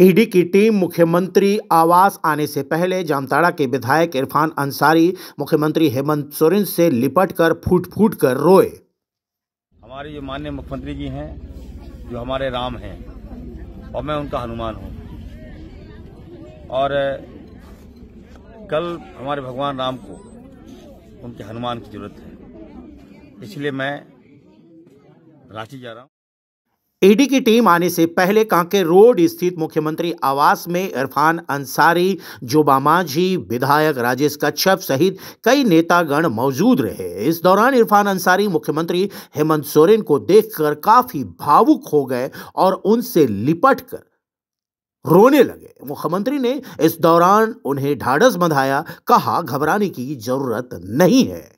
ED की team मुख्यमंत्री आवास आने से पहले जामताड़ा के विधायक इरफान अंसारी मुख्यमंत्री हेमंत सोरेन से लिपट कर फूट फूट कर रोए हमारे जो माननीय मुख्यमंत्री जी हैं जो हमारे राम हैं और मैं उनका हनुमान हूँ और कल हमारे भगवान राम को उनके हनुमान की जरूरत है इसलिए मैं रांची जा रहा हूँ ईडी की टीम आने से पहले कांके रोड स्थित मुख्यमंत्री आवास में इरफान अंसारी जोबा मांझी विधायक राजेश कच्छप सहित कई नेतागण मौजूद रहे इस दौरान इरफान अंसारी मुख्यमंत्री हेमंत सोरेन को देखकर काफी भावुक हो गए और उनसे लिपट कर रोने लगे मुख्यमंत्री ने इस दौरान उन्हें ढाढ़स बंधाया कहा घबराने की जरूरत नहीं है